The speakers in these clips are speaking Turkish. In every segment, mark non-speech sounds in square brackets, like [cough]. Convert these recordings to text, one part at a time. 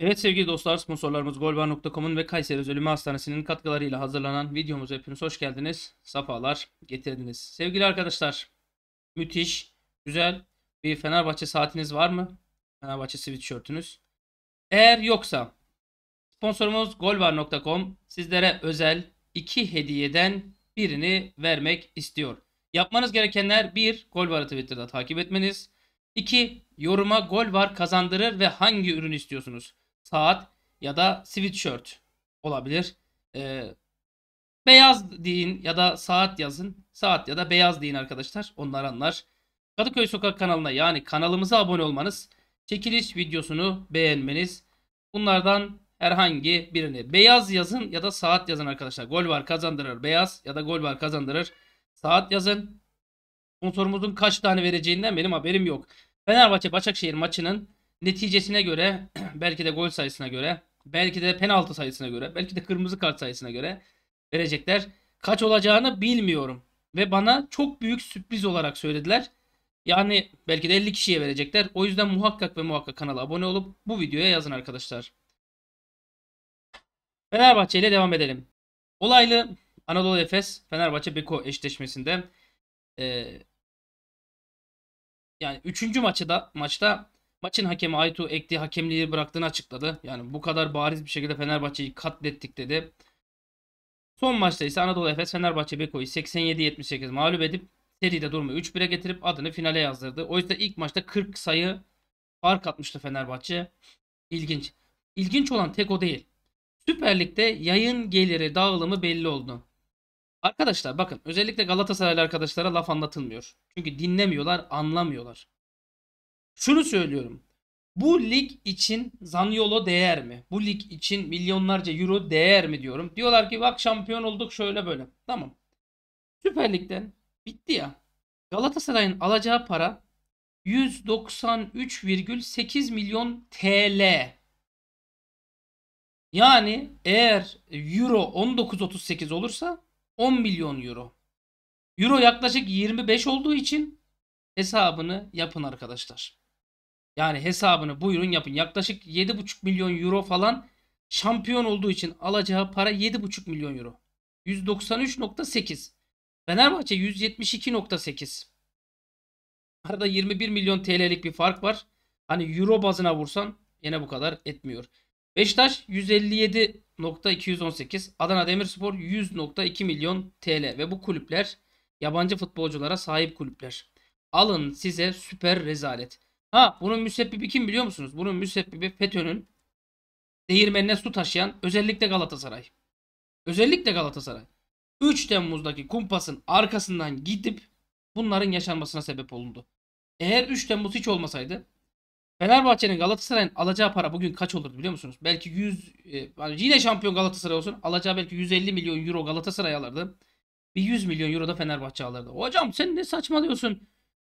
Evet sevgili dostlar sponsorlarımız golbar.com'un ve Kayseri Özölümü Hastanesi'nin katkılarıyla hazırlanan videomuza hepiniz hoş geldiniz. Safalar getirdiniz. Sevgili arkadaşlar müthiş, güzel bir Fenerbahçe saatiniz var mı? Fenerbahçe sweatshirtünüz. Eğer yoksa sponsorumuz golbar.com sizlere özel iki hediyeden birini vermek istiyor. Yapmanız gerekenler 1. Golbar'ı Twitter'da takip etmeniz. 2. Yoruma gol var kazandırır ve hangi ürün istiyorsunuz? saat ya da sweatshirt olabilir. Ee, beyaz deyin ya da saat yazın. Saat ya da beyaz deyin arkadaşlar. Onlar anlar. Kadıköy Sokak kanalına yani kanalımıza abone olmanız, çekiliş videosunu beğenmeniz. Bunlardan herhangi birini beyaz yazın ya da saat yazın arkadaşlar. Gol var kazandırır beyaz ya da gol var kazandırır saat yazın. Sponsorumuzun kaç tane vereceğinden benim haberim yok. Fenerbahçe Başakşehir maçının neticesine göre, [clears throat] belki de gol sayısına göre, belki de penaltı sayısına göre, belki de kırmızı kart sayısına göre verecekler. Kaç olacağını bilmiyorum. Ve bana çok büyük sürpriz olarak söylediler. Yani belki de 50 kişiye verecekler. O yüzden muhakkak ve muhakkak kanala abone olup bu videoya yazın arkadaşlar. Fenerbahçe ile devam edelim. Olaylı Anadolu Efes Fenerbahçe Beko eşleşmesinde e, yani 3. maçı da maçta Maçın hakemi Aytu Ekti hakemliği bıraktığını açıkladı. Yani bu kadar bariz bir şekilde Fenerbahçe'yi katlettik dedi. Son maçta ise Anadolu Efes Fenerbahçe Beko'yu 87-78 mağlup edip seride durumu 3-1'e getirip adını finale yazdırdı. Oysa ilk maçta 40 sayı fark atmıştı Fenerbahçe. İlginç. İlginç olan tek o değil. Süper Lig'de yayın geliri dağılımı belli oldu. Arkadaşlar bakın özellikle Galatasaraylı arkadaşlara laf anlatılmıyor. Çünkü dinlemiyorlar, anlamıyorlar. Şunu söylüyorum. Bu lig için Zaniolo değer mi? Bu lig için milyonlarca euro değer mi diyorum. Diyorlar ki bak şampiyon olduk şöyle böyle. Tamam. Süper Lig'den bitti ya. Galatasaray'ın alacağı para 193,8 milyon TL. Yani eğer euro 19.38 olursa 10 milyon euro. Euro yaklaşık 25 olduğu için hesabını yapın arkadaşlar. Yani hesabını buyurun yapın. Yaklaşık 7,5 milyon euro falan şampiyon olduğu için alacağı para 7,5 milyon euro. 193.8. Fenerbahçe 172.8. Arada 21 milyon TL'lik bir fark var. Hani euro bazına vursan yine bu kadar etmiyor. Beşiktaş 157.218, Adana Demirspor 100.2 milyon TL ve bu kulüpler yabancı futbolculara sahip kulüpler. Alın size süper rezalet. Ha bunun müsebbibi kim biliyor musunuz? Bunun müsebbibi FETÖ'nün değirmenine su taşıyan özellikle Galatasaray. Özellikle Galatasaray. 3 Temmuz'daki kumpasın arkasından gidip bunların yaşanmasına sebep olundu. Eğer 3 Temmuz hiç olmasaydı Fenerbahçe'nin Galatasaray'ın alacağı para bugün kaç olurdu biliyor musunuz? Belki 100 e, yani yine şampiyon Galatasaray olsun alacağı belki 150 milyon euro Galatasaray alırdı. Bir 100 milyon euro da Fenerbahçe alırdı. Hocam sen ne saçmalıyorsun?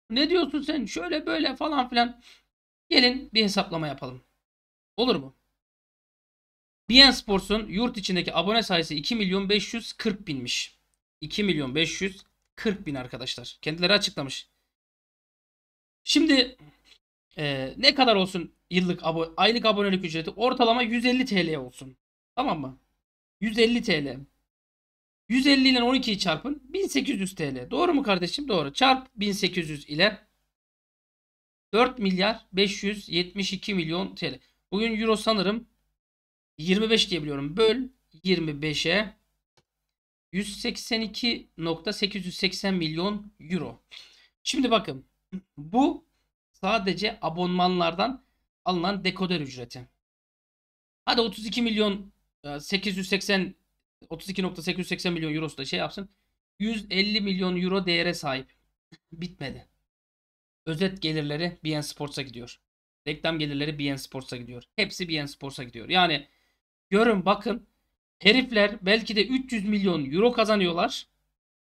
Ne diyorsun sen? Şöyle böyle falan filan. Gelin bir hesaplama yapalım. Olur mu? BN Sports'un yurt içindeki abone sayısı 2 milyon 540 binmiş. 2 milyon 540 bin arkadaşlar. Kendileri açıklamış. Şimdi e, ne kadar olsun yıllık abo aylık abonelik ücreti? Ortalama 150 TL olsun. Tamam mı? 150 TL. 150 ile 12'yi çarpın. 1800 TL. Doğru mu kardeşim? Doğru. Çarp 1800 ile 4 milyar 572 milyon TL. Bugün euro sanırım 25 diyebiliyorum Böl 25'e 182.880 milyon euro. Şimdi bakın bu sadece abonmanlardan alınan dekoder ücreti. Hadi 32 milyon 880 e, 32.880 milyon eurosu da şey yapsın. 150 milyon euro değere sahip. Bitmedi. Özet gelirleri BN Sports'a gidiyor. Reklam gelirleri BN Sports'a gidiyor. Hepsi BN Sports'a gidiyor. Yani görün bakın herifler belki de 300 milyon euro kazanıyorlar.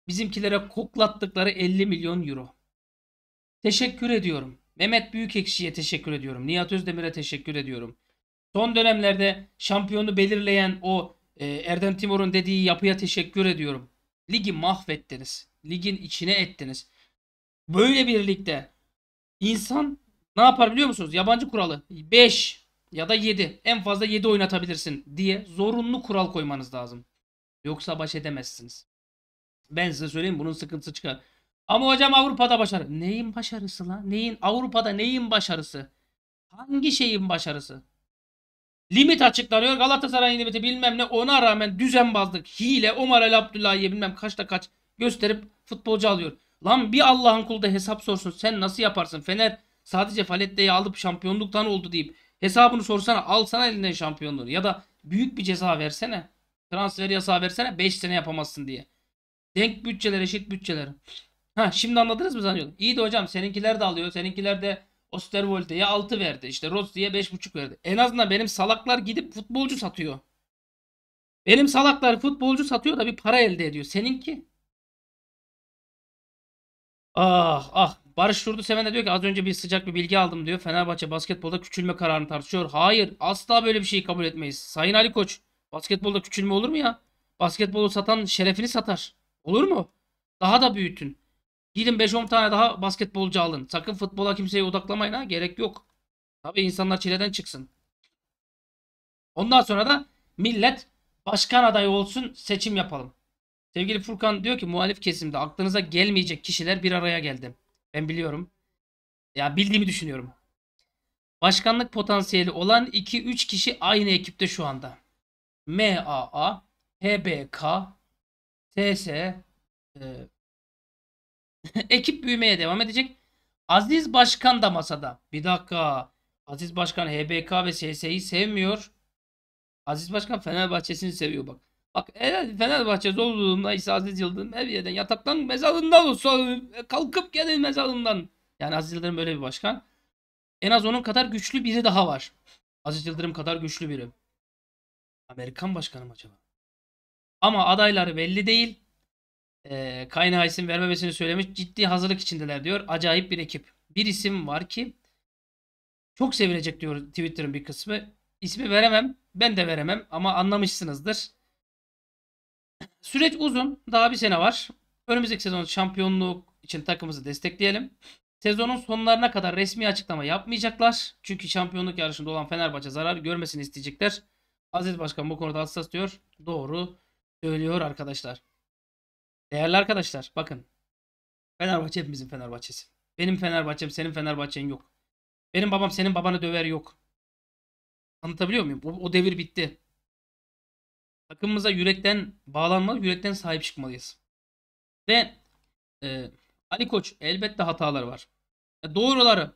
Bizimkilere koklattıkları 50 milyon euro. Teşekkür ediyorum. Mehmet Büyükekşi'ye teşekkür ediyorum. Nihat Özdemir'e teşekkür ediyorum. Son dönemlerde şampiyonu belirleyen o ee, Erdem Timur'un dediği yapıya teşekkür ediyorum. Ligi mahvettiniz. Ligin içine ettiniz. Böyle bir ligde insan ne yapar biliyor musunuz? Yabancı kuralı 5 ya da 7 en fazla 7 oynatabilirsin diye zorunlu kural koymanız lazım. Yoksa baş edemezsiniz. Ben size söyleyeyim bunun sıkıntısı çıkar. Ama hocam Avrupa'da başarı. Neyin başarısı lan? Neyin Avrupa'da neyin başarısı? Hangi şeyin başarısı? Limit açıklanıyor. Galatasaray limiti bilmem ne. Ona rağmen düzenbazlık, hile, Omar El Abdullah'yı bilmem kaçta kaç gösterip futbolcu alıyor. Lan bir Allah'ın kulu da hesap sorsun. Sen nasıl yaparsın? Fener sadece Falette'yi alıp şampiyonluktan oldu deyip hesabını sorsana alsana elinden şampiyonluğu. Ya da büyük bir ceza versene. Transfer yasağı versene 5 sene yapamazsın diye. Denk bütçeler eşit bütçeler. Ha şimdi anladınız mı zannediyorum. İyi de hocam seninkiler de alıyor. Seninkiler de Osterwold'e 6 verdi. İşte Rossi'ye 5.5 verdi. En azından benim salaklar gidip futbolcu satıyor. Benim salaklar futbolcu satıyor da bir para elde ediyor. Seninki? Ah ah. Barış Şurdu Seven de diyor ki az önce bir sıcak bir bilgi aldım diyor. Fenerbahçe basketbolda küçülme kararını tartışıyor. Hayır asla böyle bir şeyi kabul etmeyiz. Sayın Ali Koç basketbolda küçülme olur mu ya? Basketbolu satan şerefini satar. Olur mu? Daha da büyütün. Gidin 5-10 tane daha basketbolcu alın. Sakın futbola kimseyi odaklamayın ha. Gerek yok. Tabii insanlar çileden çıksın. Ondan sonra da millet başkan adayı olsun seçim yapalım. Sevgili Furkan diyor ki muhalif kesimde aklınıza gelmeyecek kişiler bir araya geldi. Ben biliyorum. Ya bildiğimi düşünüyorum. Başkanlık potansiyeli olan 2-3 kişi aynı ekipte şu anda. MAA, HBK, TS, e, [laughs] Ekip büyümeye devam edecek. Aziz Başkan da masada. Bir dakika. Aziz Başkan HBK ve SS'yi sevmiyor. Aziz Başkan Fenerbahçe'sini seviyor bak. Bak Fenerbahçe zorluğunda durumda ise Aziz Yıldırım her yerden yataktan mezarından olsa e, kalkıp gelir mezarından. Yani Aziz Yıldırım böyle bir başkan. En az onun kadar güçlü biri daha var. Aziz Yıldırım kadar güçlü biri. Amerikan başkanı mı acaba? Ama adayları belli değil e, kaynağı isim vermemesini söylemiş. Ciddi hazırlık içindeler diyor. Acayip bir ekip. Bir isim var ki çok sevinecek diyor Twitter'ın bir kısmı. İsmi veremem. Ben de veremem ama anlamışsınızdır. Süreç uzun. Daha bir sene var. Önümüzdeki sezon şampiyonluk için takımımızı destekleyelim. Sezonun sonlarına kadar resmi açıklama yapmayacaklar. Çünkü şampiyonluk yarışında olan Fenerbahçe zarar görmesini isteyecekler. Aziz Başkan bu konuda hassas diyor. Doğru söylüyor arkadaşlar. Değerli arkadaşlar bakın. Fenerbahçe hepimizin Fenerbahçesi. Benim Fenerbahçem senin Fenerbahçen yok. Benim babam senin babanı döver yok. Anlatabiliyor muyum? O, o devir bitti. Takımımıza yürekten bağlanmalı, yürekten sahip çıkmalıyız. Ve e, Ali Koç elbette hataları var. E, doğruları.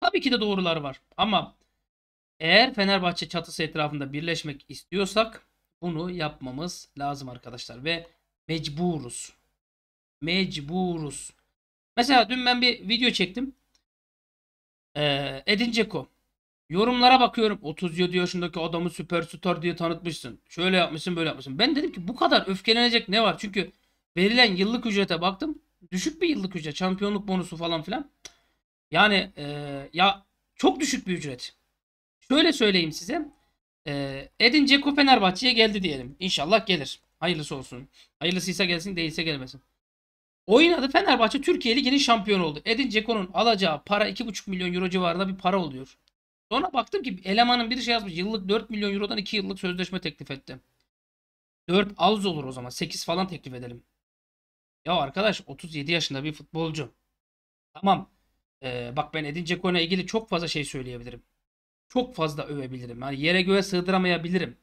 Tabii ki de doğruları var. Ama eğer Fenerbahçe çatısı etrafında birleşmek istiyorsak bunu yapmamız lazım arkadaşlar. Ve Mecburuz. Mecburuz. Mesela dün ben bir video çektim. Ee, Edin Dzeko. Yorumlara bakıyorum. 37 yaşındaki adamı süperstar diye tanıtmışsın. Şöyle yapmışsın böyle yapmışsın. Ben dedim ki bu kadar öfkelenecek ne var? Çünkü verilen yıllık ücrete baktım. Düşük bir yıllık ücret. Şampiyonluk bonusu falan filan. Yani e, ya çok düşük bir ücret. Şöyle söyleyeyim size. E, Edin Dzeko Fenerbahçe'ye geldi diyelim. İnşallah gelir. Hayırlısı olsun. Hayırlısıysa gelsin değilse gelmesin. Oyun adı Fenerbahçe Türkiye Ligi'nin şampiyonu oldu. Edin Ceko'nun alacağı para 2,5 milyon euro civarında bir para oluyor. Sonra baktım ki elemanın biri şey yazmış. Yıllık 4 milyon eurodan 2 yıllık sözleşme teklif etti. 4 az olur o zaman. 8 falan teklif edelim. Ya arkadaş 37 yaşında bir futbolcu. Tamam. Ee, bak ben Edin Ceko'yla ilgili çok fazla şey söyleyebilirim. Çok fazla övebilirim. Yani yere göğe sığdıramayabilirim.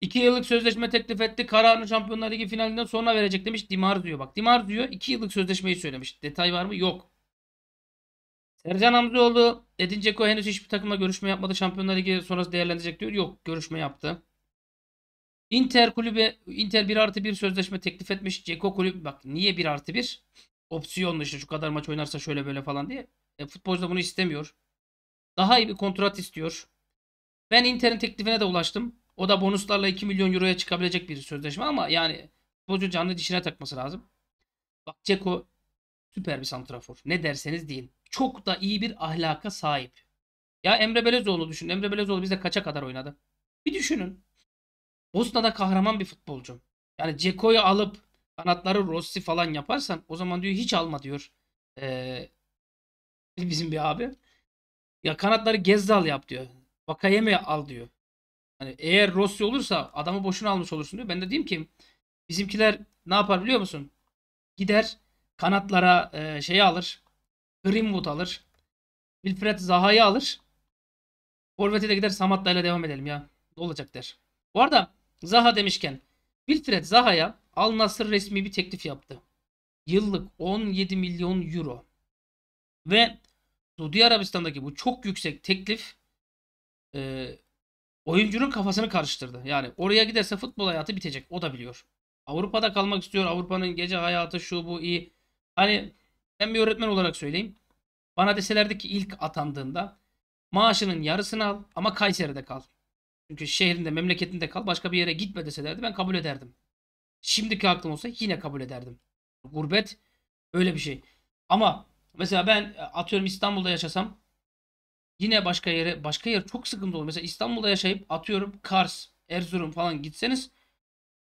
2 yıllık sözleşme teklif etti. Kararını Şampiyonlar Ligi finalinden sonra verecek demiş Dimar diyor. Bak Dimar diyor 2 yıllık sözleşmeyi söylemiş. Detay var mı? Yok. Sercan Hamzoğlu, Edin Ceko henüz hiçbir takıma görüşme yapmadı. Şampiyonlar Ligi sonrası değerlendirecek diyor. Yok görüşme yaptı. Inter kulübe Inter 1 artı 1 sözleşme teklif etmiş. Ceko kulüp bak niye 1 artı 1? Opsiyonlu işte şu kadar maç oynarsa şöyle böyle falan diye. E, futbolcu da bunu istemiyor. Daha iyi bir kontrat istiyor. Ben Inter'in teklifine de ulaştım. O da bonuslarla 2 milyon euroya çıkabilecek bir sözleşme ama yani futbolcu canlı dişine takması lazım. Bak Ceko süper bir santrafor. Ne derseniz deyin. Çok da iyi bir ahlaka sahip. Ya Emre Belezoğlu düşünün. Emre Belezoğlu bizde kaça kadar oynadı? Bir düşünün. Bosna'da kahraman bir futbolcu. Yani Ceko'yu alıp kanatları Rossi falan yaparsan o zaman diyor hiç alma diyor. Ee, [laughs] bizim bir abi. Ya kanatları Gezdal yap diyor. Vakayeme al diyor. Hani eğer Rossi olursa adamı boşuna almış olursun diyor. Ben de diyeyim ki bizimkiler ne yapar biliyor musun? Gider kanatlara e, şeyi alır. Greenwood alır. Wilfred Zaha'yı alır. Forvet'e de gider Samatta ile devam edelim ya. Ne olacak der. Bu arada Zaha demişken Wilfred Zaha'ya Al Nasır resmi bir teklif yaptı. Yıllık 17 milyon euro. Ve Suudi Arabistan'daki bu çok yüksek teklif e, Oyuncunun kafasını karıştırdı. Yani oraya giderse futbol hayatı bitecek. O da biliyor. Avrupa'da kalmak istiyor. Avrupa'nın gece hayatı şu bu iyi. Hani ben bir öğretmen olarak söyleyeyim. Bana deselerdi ki ilk atandığında maaşının yarısını al ama Kayseri'de kal. Çünkü şehrinde, memleketinde kal. Başka bir yere gitme deselerdi ben kabul ederdim. Şimdiki aklım olsa yine kabul ederdim. Gurbet öyle bir şey. Ama mesela ben atıyorum İstanbul'da yaşasam Yine başka yere başka yer çok sıkıntı olur. Mesela İstanbul'da yaşayıp atıyorum Kars, Erzurum falan gitseniz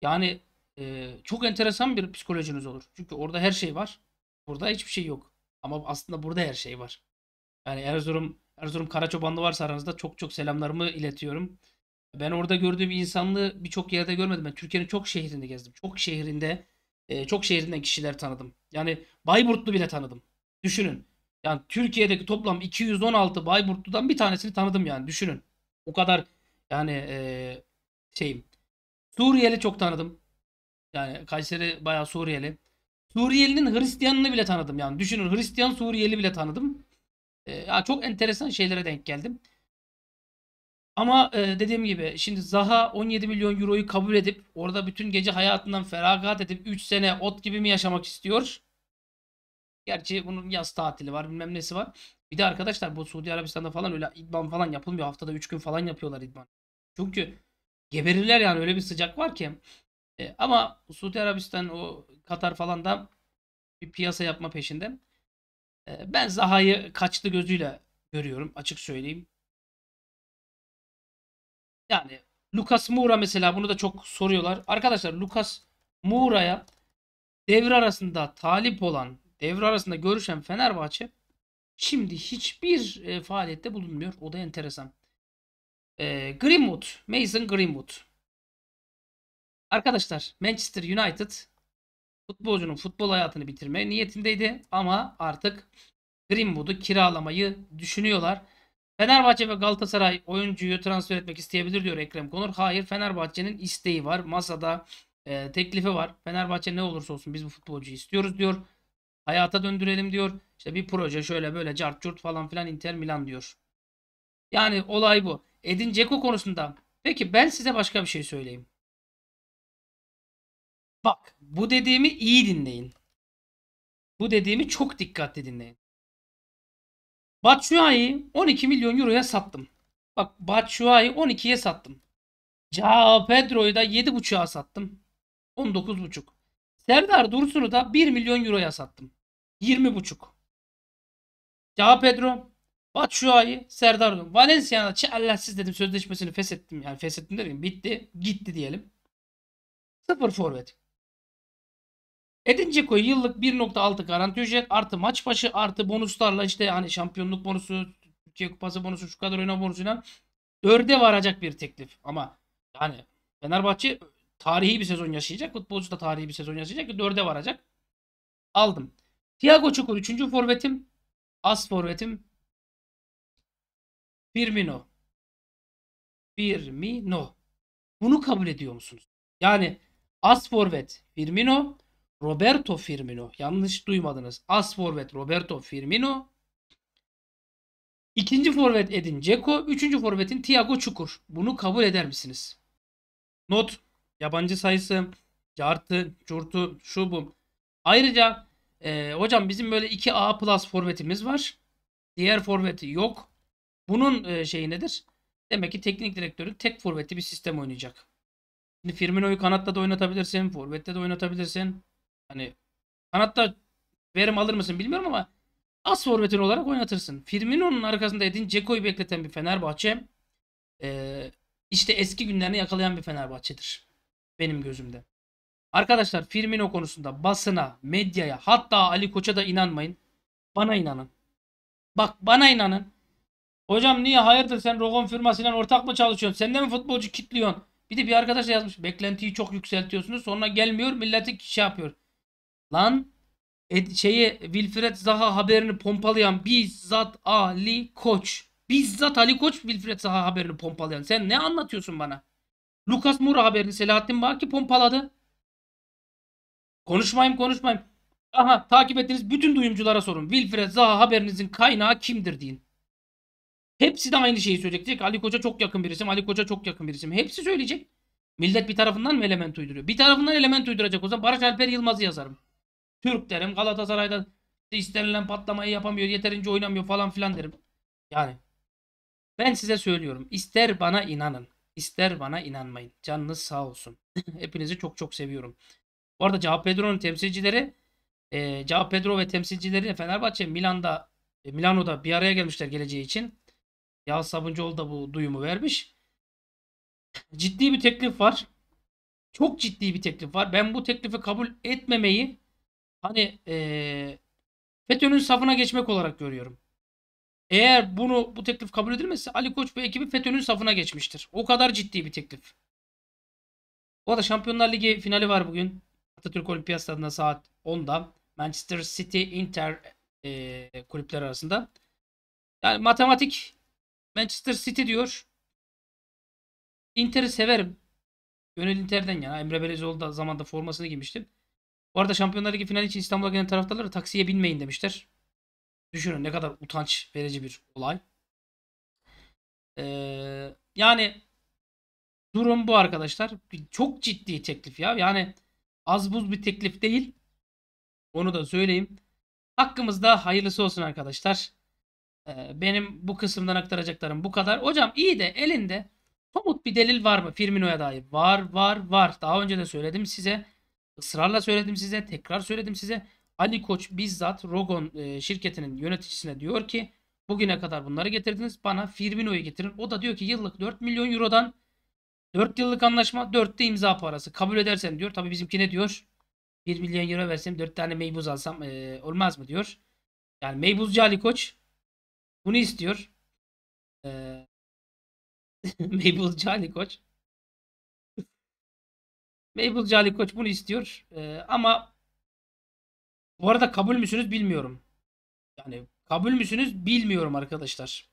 yani e, çok enteresan bir psikolojiniz olur. Çünkü orada her şey var. Burada hiçbir şey yok. Ama aslında burada her şey var. Yani Erzurum Erzurum Karaçobanlı varsa aranızda çok çok selamlarımı iletiyorum. Ben orada gördüğüm insanlığı birçok yerde görmedim. Ben Türkiye'nin çok şehrinde gezdim. Çok şehrinde, e, çok şehrinden kişiler tanıdım. Yani Bayburtlu bile tanıdım. Düşünün. Yani Türkiye'deki toplam 216 Bayburtlu'dan bir tanesini tanıdım yani düşünün. O kadar yani e, şeyim. Suriyeli çok tanıdım. Yani Kayseri bayağı Suriyeli. Suriyelinin Hristiyanını bile tanıdım yani. Düşünün Hristiyan Suriyeli bile tanıdım. E, ya çok enteresan şeylere denk geldim. Ama e, dediğim gibi şimdi Zaha 17 milyon euroyu kabul edip orada bütün gece hayatından feragat edip 3 sene ot gibi mi yaşamak istiyor? Gerçi bunun yaz tatili var bilmem nesi var. Bir de arkadaşlar bu Suudi Arabistan'da falan öyle idman falan yapılmıyor. Haftada 3 gün falan yapıyorlar idman. Çünkü geberirler yani öyle bir sıcak var ki. E, ama Suudi Arabistan o Katar falan da bir piyasa yapma peşinde. E, ben Zaha'yı kaçtı gözüyle görüyorum açık söyleyeyim. Yani Lucas Moura mesela bunu da çok soruyorlar. Arkadaşlar Lucas Moura'ya devre arasında talip olan devre arasında görüşen Fenerbahçe şimdi hiçbir e, faaliyette bulunmuyor. O da enteresan. E, Greenwood, Mason Greenwood. Arkadaşlar Manchester United futbolcunun futbol hayatını bitirme niyetindeydi ama artık Greenwood'u kiralamayı düşünüyorlar. Fenerbahçe ve Galatasaray oyuncuyu transfer etmek isteyebilir diyor Ekrem Konur. Hayır Fenerbahçe'nin isteği var. Masada e, teklifi var. Fenerbahçe ne olursa olsun biz bu futbolcuyu istiyoruz diyor. Hayata döndürelim diyor. İşte bir proje şöyle böyle cart curt falan filan Inter Milan diyor. Yani olay bu. Edin Ceko konusunda. Peki ben size başka bir şey söyleyeyim. Bak bu dediğimi iyi dinleyin. Bu dediğimi çok dikkatli dinleyin. Batshuayi 12 milyon euroya sattım. Bak Batshuayi 12'ye sattım. Cao Pedro'yu da 7.5'a sattım. 19.5. Serdar Dursun'u da 1 milyon euroya sattım. 20.5. Cao Pedro, Batshuayi, Serdar Valencia'na çellesiz dedim sözleşmesini feshettim. Yani feshettim dedim bitti gitti diyelim. Sıfır forvet. Edin Dzeko'ya yıllık 1.6 garanti ücret artı maç başı artı bonuslarla işte hani şampiyonluk bonusu, Türkiye Kupası bonusu, şu kadar oyna bonusuyla dörde varacak bir teklif. Ama yani Fenerbahçe tarihi bir sezon yaşayacak. Futbolcu da tarihi bir sezon yaşayacak. dörde varacak. Aldım. Thiago Çukur 3. forvetim. As forvetim. Firmino. Firmino. Bunu kabul ediyor musunuz? Yani as forvet Firmino, Roberto Firmino. Yanlış duymadınız. As forvet Roberto Firmino. İkinci forvet Edin Ceko. Üçüncü forvetin Thiago Çukur. Bunu kabul eder misiniz? Not. Yabancı sayısı. Cartı, curtu, şu bu. Ayrıca ee, hocam bizim böyle 2A plus forvetimiz var. Diğer forveti yok. Bunun e, şeyi nedir? Demek ki teknik direktörü tek forvetli bir sistem oynayacak. Şimdi Firmino'yu kanatta da oynatabilirsin. Forvet'te de oynatabilirsin. Hani kanatta verim alır mısın bilmiyorum ama as forvetin olarak oynatırsın. Firmino'nun arkasında Edin Dzeko'yu bekleten bir Fenerbahçe e, işte eski günlerini yakalayan bir Fenerbahçe'dir. Benim gözümde. Arkadaşlar Firmino konusunda basına, medyaya hatta Ali Koç'a da inanmayın. Bana inanın. Bak bana inanın. Hocam niye hayırdır sen Rogon firmasıyla ortak mı çalışıyorsun? Sen de mi futbolcu kitliyorsun? Bir de bir arkadaş yazmış. Beklentiyi çok yükseltiyorsunuz. Sonra gelmiyor milleti şey yapıyor. Lan e, şeyi Wilfred Zaha haberini pompalayan bizzat Ali Koç. Bizzat Ali Koç Wilfred Zaha haberini pompalayan. Sen ne anlatıyorsun bana? Lucas Moura haberini Selahattin Baki pompaladı. Konuşmayayım konuşmayayım. Aha takip ettiğiniz bütün duyumculara sorun. Wilfred Zaha haberinizin kaynağı kimdir deyin. Hepsi de aynı şeyi söyleyecek. Ali Koç'a çok yakın bir isim. Ali Koç'a çok yakın bir isim. Hepsi söyleyecek. Millet bir tarafından mı element uyduruyor? Bir tarafından element uyduracak o zaman Barış Alper Yılmaz'ı yazarım. Türk derim. Galatasaray'da istenilen patlamayı yapamıyor. Yeterince oynamıyor falan filan derim. Yani ben size söylüyorum. İster bana inanın. ister bana inanmayın. Canınız sağ olsun. [clears throat] Hepinizi çok çok seviyorum. Bu arada Cao Pedro'nun temsilcileri e, Cao Pedro ve temsilcileri Fenerbahçe Milan'da e, Milano'da bir araya gelmişler geleceği için. Yağ Sabuncuoğlu da bu duyumu vermiş. Ciddi bir teklif var. Çok ciddi bir teklif var. Ben bu teklifi kabul etmemeyi hani e, FETÖ'nün safına geçmek olarak görüyorum. Eğer bunu bu teklif kabul edilmezse Ali Koç ve ekibi FETÖ'nün safına geçmiştir. O kadar ciddi bir teklif. Bu arada Şampiyonlar Ligi finali var bugün. Atatürk Olimpiyat Stadı'nda saat 10'da Manchester City Inter e, kulüpler arasında. Yani matematik Manchester City diyor. Inter'i severim. Gönül Inter'den yani. Emre Belezoğlu da zamanda formasını giymiştim. Bu arada Şampiyonlar Ligi finali için İstanbul'a gelen taraftarlara taksiye binmeyin demişler. Düşünün ne kadar utanç verici bir olay. Ee, yani durum bu arkadaşlar. Çok ciddi teklif ya. Yani Az buz bir teklif değil. Onu da söyleyeyim. Hakkımızda hayırlısı olsun arkadaşlar. Ee, benim bu kısımdan aktaracaklarım bu kadar. Hocam iyi de elinde somut bir delil var mı Firmino'ya dair? Var var var. Daha önce de söyledim size. Israrla söyledim size. Tekrar söyledim size. Ali Koç bizzat Rogon e, şirketinin yöneticisine diyor ki bugüne kadar bunları getirdiniz. Bana Firmino'yu getirin. O da diyor ki yıllık 4 milyon eurodan 4 yıllık anlaşma 4'te imza parası. Kabul edersen diyor. Tabii bizimki ne diyor? 1 milyon euro versem 4 tane meybuz alsam e, olmaz mı diyor. Yani meybuzcu Ali Koç bunu istiyor. E, [laughs] meybuzcu Ali Koç. meybuzcu Ali Koç bunu istiyor. E, ama bu arada kabul müsünüz bilmiyorum. Yani kabul müsünüz bilmiyorum arkadaşlar.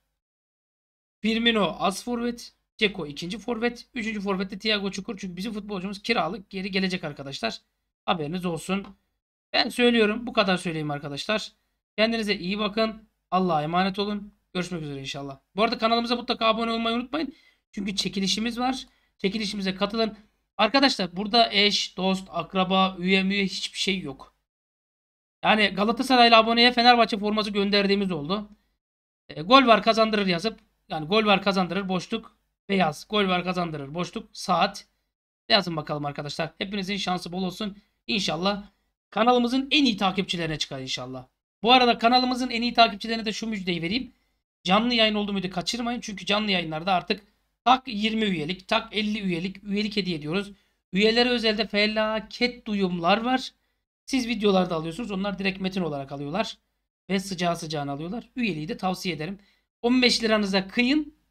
Firmino az forvet. Ceko ikinci forvet. Üçüncü forvette Thiago Çukur. Çünkü bizim futbolcumuz kiralık geri gelecek arkadaşlar. Haberiniz olsun. Ben söylüyorum. Bu kadar söyleyeyim arkadaşlar. Kendinize iyi bakın. Allah'a emanet olun. Görüşmek üzere inşallah. Bu arada kanalımıza mutlaka abone olmayı unutmayın. Çünkü çekilişimiz var. Çekilişimize katılın. Arkadaşlar burada eş, dost, akraba, üye müye hiçbir şey yok. Yani Galatasaraylı aboneye Fenerbahçe forması gönderdiğimiz oldu. E, gol var kazandırır yazıp yani gol var kazandırır boşluk Beyaz gol var kazandırır. Boşluk saat. Yazın bakalım arkadaşlar. Hepinizin şansı bol olsun. İnşallah kanalımızın en iyi takipçilerine çıkar inşallah. Bu arada kanalımızın en iyi takipçilerine de şu müjdeyi vereyim. Canlı yayın oldu muydu kaçırmayın. Çünkü canlı yayınlarda artık tak 20 üyelik, tak 50 üyelik üyelik hediye ediyoruz. Üyelere özelde felaket duyumlar var. Siz videolarda alıyorsunuz. Onlar direkt metin olarak alıyorlar. Ve sıcağı sıcağına alıyorlar. Üyeliği de tavsiye ederim. 15 liranıza kıyın.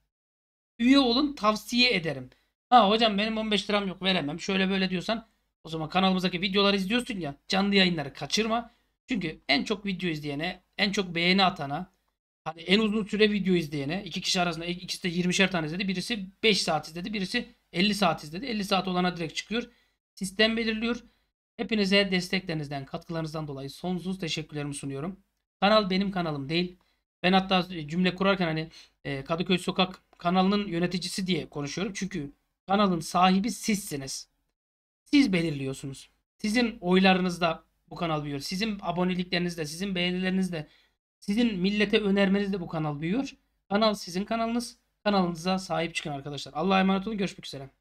Üye olun tavsiye ederim. Ha hocam benim 15 liram yok veremem. Şöyle böyle diyorsan o zaman kanalımızdaki videoları izliyorsun ya canlı yayınları kaçırma. Çünkü en çok video izleyene, en çok beğeni atana, hani en uzun süre video izleyene, iki kişi arasında ikisi de 20'şer tane izledi. Birisi 5 saat izledi, birisi 50 saat izledi. 50 saat olana direkt çıkıyor. Sistem belirliyor. Hepinize desteklerinizden, katkılarınızdan dolayı sonsuz teşekkürlerimi sunuyorum. Kanal benim kanalım değil. Ben hatta e, cümle kurarken hani e, Kadıköy Sokak kanalının yöneticisi diye konuşuyorum. Çünkü kanalın sahibi sizsiniz. Siz belirliyorsunuz. Sizin oylarınızda bu kanal büyüyor. Sizin aboneliklerinizle, sizin beğenilerinizle, sizin millete önermenizle bu kanal büyüyor. Kanal sizin kanalınız. Kanalınıza sahip çıkın arkadaşlar. Allah'a emanet olun. Görüşmek üzere.